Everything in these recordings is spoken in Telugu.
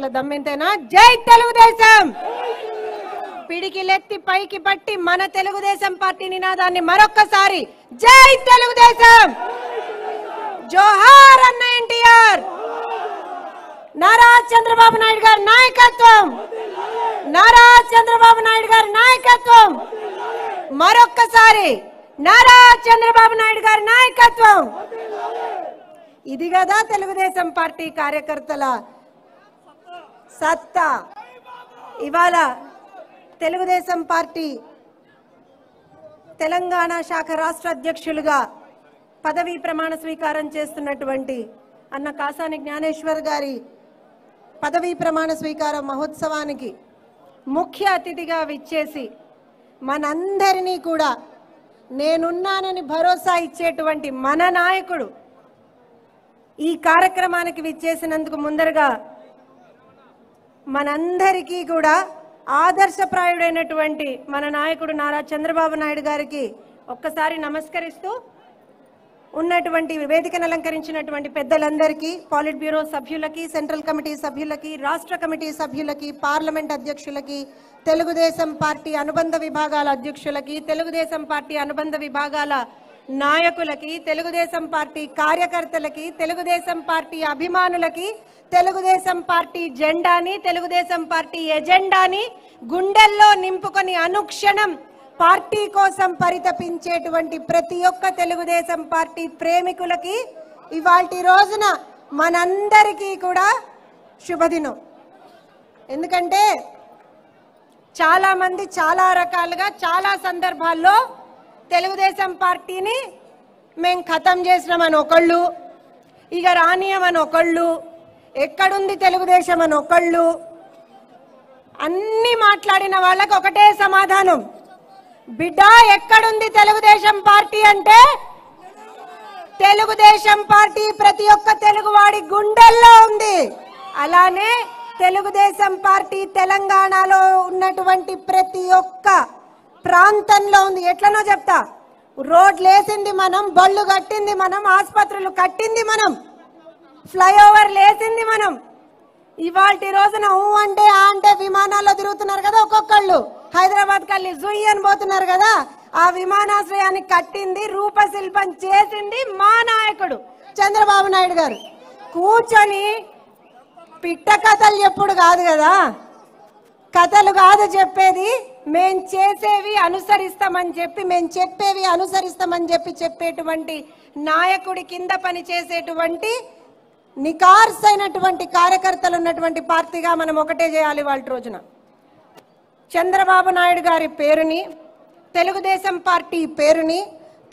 కార్యకర్తల దమ్మెంతేనా జై తెలుగుదేశం పిడికిలెత్తి పైకి పట్టి మన తెలుగుదేశం పార్టీ నినాదాన్ని మరొక్కసారి జై తెలుగుదేశం జోహార్ అన్న ఎన్టీఆర్ నారా చంద్రబాబు నాయుడు గారి నాయకత్వం నారా చంద్రబాబు నాయుడు గారి నాయకత్వం మరొక్కసారి నారా చంద్రబాబు నాయుడు గారి నాయకత్వం ఇది కదా తెలుగుదేశం పార్టీ కార్యకర్తల సత్తా ఇవాళ తెలుగుదేశం పార్టీ తెలంగాణ శాఖ రాష్ట్ర అధ్యక్షులుగా పదవీ ప్రమాణ స్వీకారం చేస్తున్నటువంటి అన్న కాసాని జ్ఞానేశ్వర్ గారి పదవీ ప్రమాణ స్వీకార మహోత్సవానికి ముఖ్య అతిథిగా విచ్చేసి మనందరినీ కూడా నేనున్నానని భరోసా ఇచ్చేటువంటి మన నాయకుడు ఈ కార్యక్రమానికి విచ్చేసినందుకు ముందరగా మనందరికీ కూడా ఆదర్శప్రాయుడైనటువంటి మన నాయకుడు నారా చంద్రబాబు నాయుడు గారికి ఒక్కసారి నమస్కరిస్తూ ఉన్నటువంటి వేదికను అలంకరించినటువంటి పెద్దలందరికీ పాలిట్ బ్యూరో సభ్యులకి సెంట్రల్ కమిటీ సభ్యులకి రాష్ట్ర కమిటీ సభ్యులకి పార్లమెంట్ అధ్యక్షులకి తెలుగుదేశం పార్టీ అనుబంధ విభాగాల అధ్యక్షులకి తెలుగుదేశం పార్టీ అనుబంధ విభాగాల నాయకులకి తెలుగుదేశం పార్టీ కార్యకర్తలకి తెలుగుదేశం పార్టీ అభిమానులకి తెలుగుదేశం పార్టీ జెండాని తెలుగుదేశం పార్టీ ఎజెండాని గుండెల్లో నింపుకొని అనుక్షణం పార్టీ కోసం పరితపించేటువంటి ప్రతి ఒక్క తెలుగుదేశం పార్టీ ప్రేమికులకి ఇవాటి రోజున మనందరికీ కూడా శుభదినం ఎందుకంటే చాలామంది చాలా రకాలుగా చాలా సందర్భాల్లో తెలుగుదేశం పార్టీని మేము ఖతం చేసినామని ఒకళ్ళు ఇక రానియమని ఒకళ్ళు ఎక్కడుంది తెలుగుదేశం అని ఒకళ్ళు అన్నీ మాట్లాడిన వాళ్ళకు ఒకటే సమాధానం బిడ్డ ఎక్కడుంది తెలుగుదేశం పార్టీ అంటే తెలుగుదేశం పార్టీ ప్రతి ఒక్క తెలుగువాడి గుండెల్లో ఉంది అలానే తెలుగుదేశం పార్టీ తెలంగాణలో ఉన్నటువంటి ప్రతి ఒక్క ప్రాంతంలో ఉంది ఎట్లనో చెప్తా రోడ్లు వేసింది మనం బళ్ళు కట్టింది మనం ఆసుపత్రులు కట్టింది మనం ఫ్లైఓవర్ లేసింది మనం ఇవాళ రోజున ఊ అంటే ఆ అంటే విమానాల్లో తిరుగుతున్నారు కదా ఒక్కొక్కళ్ళు హైదరాబాద్ కళ్ళి జుయ్యి అని పోతున్నారు కదా ఆ విమానాశ్రయాన్ని కట్టింది రూపశిల్పం చేసింది మా నాయకుడు చంద్రబాబు నాయుడు గారు కూర్చొని పిట్ట కథలు ఎప్పుడు కాదు కదా కథలు కాదు చెప్పేది మేం చేసేవి అనుసరిస్తామని చెప్పి మేం చెప్పేవి అనుసరిస్తామని చెప్పి చెప్పేటువంటి నాయకుడి కింద చేసేటువంటి నికార్స్ అయినటువంటి కార్యకర్తలు ఉన్నటువంటి పార్టీగా మనం ఒకటే చేయాలి వాళ్ళ రోజున చంద్రబాబు నాయుడు గారి పేరుని తెలుగుదేశం పార్టీ పేరుని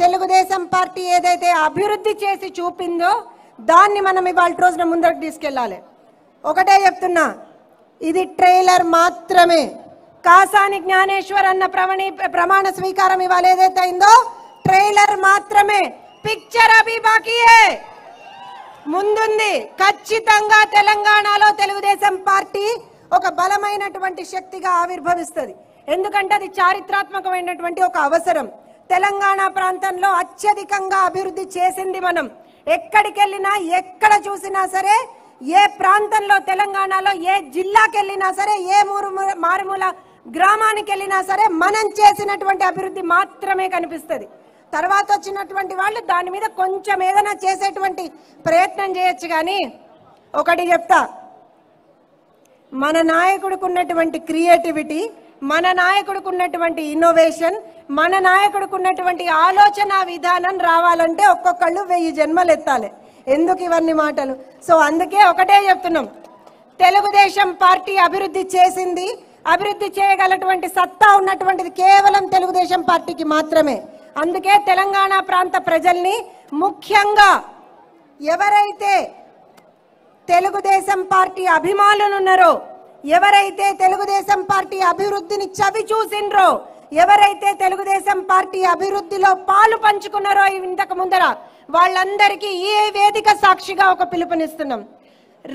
తెలుగుదేశం పార్టీ ఏదైతే అభివృద్ధి చేసి చూపిందో దాన్ని మనం ఇవాళ రోజున ముందరకు తీసుకెళ్ళాలి ఒకటే చెప్తున్నా ఇది ట్రైలర్ మాత్రమే కాసాని జ్ఞానేశ్వర్ అన్న ప్రవణి ప్రమాణ స్వీకారం ఇవాళ ఏదైతే అయిందో ట్రైలర్ మాత్రమే పిక్చర్ అభి బాకీయే ముందుంది ఖచ్చితంగా తెలంగాణలో తెలుగుదేశం పార్టీ ఒక బలమైనటువంటి శక్తిగా ఆవిర్భవిస్తుంది ఎందుకంటే అది చారిత్రాత్మకమైనటువంటి ఒక అవసరం తెలంగాణ ప్రాంతంలో అత్యధికంగా అభివృద్ధి చేసింది మనం ఎక్కడికి వెళ్ళినా ఎక్కడ చూసినా సరే ఏ ప్రాంతంలో తెలంగాణలో ఏ జిల్లాకి వెళ్ళినా సరే ఏ మూరు మారుమూల గ్రామానికి వెళ్ళినా సరే మనం చేసినటువంటి అభివృద్ధి మాత్రమే కనిపిస్తుంది తర్వాత వచ్చినటువంటి వాళ్ళు దాని మీద కొంచెం ఏదైనా చేసేటువంటి ప్రయత్నం చేయొచ్చు కానీ ఒకటి చెప్తా మన నాయకుడికి ఉన్నటువంటి క్రియేటివిటీ మన నాయకుడికి ఉన్నటువంటి ఇన్నోవేషన్ మన నాయకుడికి ఉన్నటువంటి ఆలోచన విధానం రావాలంటే ఒక్కొక్కళ్ళు వెయ్యి జన్మలు ఎత్తాలి ఎందుకు ఇవన్నీ మాటలు సో అందుకే ఒకటే చెప్తున్నాం తెలుగుదేశం పార్టీ అభివృద్ధి చేసింది అభివృద్ధి చేయగలటువంటి సత్తా ఉన్నటువంటిది కేవలం తెలుగుదేశం పార్టీకి మాత్రమే అందుకే తెలంగాణ ప్రాంత ప్రజల్ని ముఖ్యంగా ఎవరైతే తెలుగుదేశం పార్టీ అభిమానులున్నారో ఎవరైతే తెలుగుదేశం పార్టీ అభివృద్ధిని చవి చూసిండ్రో ఎవరైతే తెలుగుదేశం పార్టీ అభివృద్ధిలో పాలు పంచుకున్నారో ఇంతకు ముందర వాళ్ళందరికీ ఏ వేదిక సాక్షిగా ఒక పిలుపునిస్తున్నాం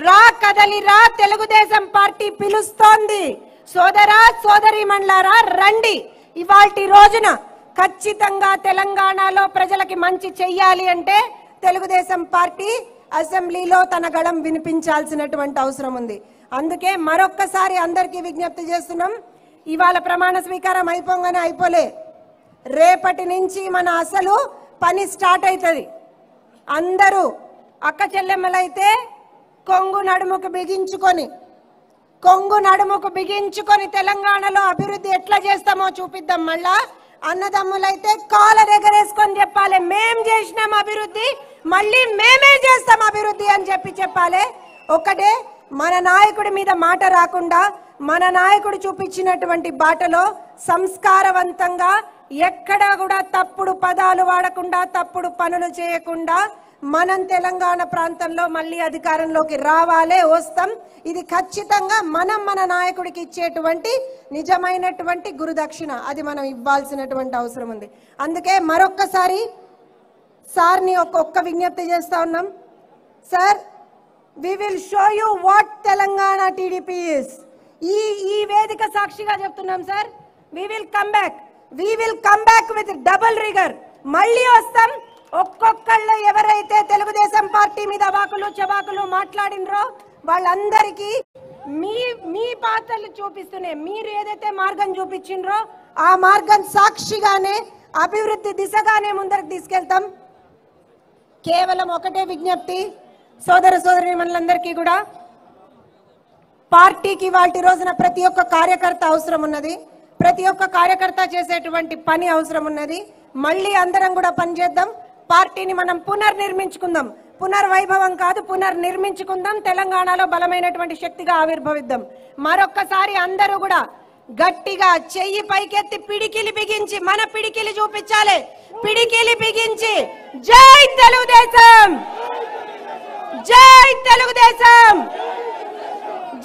రా కదలి రా తెలుగుదేశం పార్టీ పిలుస్తోంది సోదరా సోదరి మండలారా రండి ఇవాళ రోజున ఖచ్చితంగా తెలంగాణలో ప్రజలకి మంచి చెయ్యాలి అంటే తెలుగుదేశం పార్టీ అసెంబ్లీలో తన గళం వినిపించాల్సినటువంటి అవసరం ఉంది అందుకే మరొక్కసారి అందరికీ విజ్ఞప్తి చేస్తున్నాం ఇవాళ ప్రమాణ స్వీకారం అయిపోగానే అయిపోలే రేపటి నుంచి మన అసలు పని స్టార్ట్ అవుతుంది అందరూ అక్క చెల్లెమ్మలైతే కొంగు నడుముకు బిగించుకొని కొంగు నడుముకు బిగించుకొని తెలంగాణలో అభివృద్ధి ఎట్లా చేస్తామో చూపిద్దాం మళ్ళా అన్నదమ్ములైతే కాల దగ్గరేసుకొని చెప్పాలి మేం చేసినాం అభివృద్ధి మళ్ళీ మేమే చేస్తాం అభివృద్ధి అని చెప్పి చెప్పాలి ఒకటే మన నాయకుడి మీద మాట రాకుండా మన నాయకుడు చూపించినటువంటి బాటలో సంస్కారవంతంగా ఎక్కడా కూడా తప్పుడు పదాలు వాడకుండా తప్పుడు పనులు చేయకుండా మనం తెలంగాణ ప్రాంతంలో మళ్ళీ అధికారంలోకి రావాలే వస్తాం ఇది ఖచ్చితంగా మనం మన నాయకుడికి ఇచ్చేటువంటి నిజమైనటువంటి గురుదక్షిణ అది మనం ఇవ్వాల్సినటువంటి అవసరం ఉంది అందుకే మరొక్కసారి సార్ని ఒక్కొక్క విజ్ఞప్తి చేస్తా ఉన్నాం sir we will show you what Telangana TDP ఈ ఈ వేదిక సాక్షిగా చెప్తున్నాం sir we will come back we will come back with double rigour మళ్ళీ వస్తాం ఒక్కొక్కళ్ళు ఎవరైతే తెలుగుదేశం పార్టీ మీద వాకులు చవాకులు మాట్లాడినరో వాళ్ళందరికీ మీ మీ పాత్రలు చూపిస్తూనే మీరు ఏదైతే మార్గం చూపించిండ్రో ఆ మార్గం సాక్షిగానే అభివృద్ధి దిశగానే ముందరకు తీసుకెళ్తాం కేవలం ఒకటే విజ్ఞప్తి సోదర సోదరి మనందరికీ కూడా పార్టీకి వాటి రోజున ప్రతి ఒక్క కార్యకర్త అవసరం ఉన్నది ప్రతి ఒక్క కార్యకర్త చేసేటువంటి పని అవసరం ఉన్నది మళ్ళీ అందరం కూడా పనిచేద్దాం పార్టీని మనం పునర్నిర్మించుకుందాం పునర్వైభవం కాదు పునర్నిర్మించుకుందాం తెలంగాణలో బలమైనటువంటి శక్తిగా ఆవిర్భవిద్దాం మరొక్కసారి అందరూ కూడా గట్టిగా చెయ్యి పైకెత్తి పిడికిలి బిగించి మన పిడికిలి చూపించాలి పిడికిలి బిగించి జై తెలుగుదేశం జై తెలుగుదేశం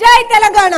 జై తెలంగాణ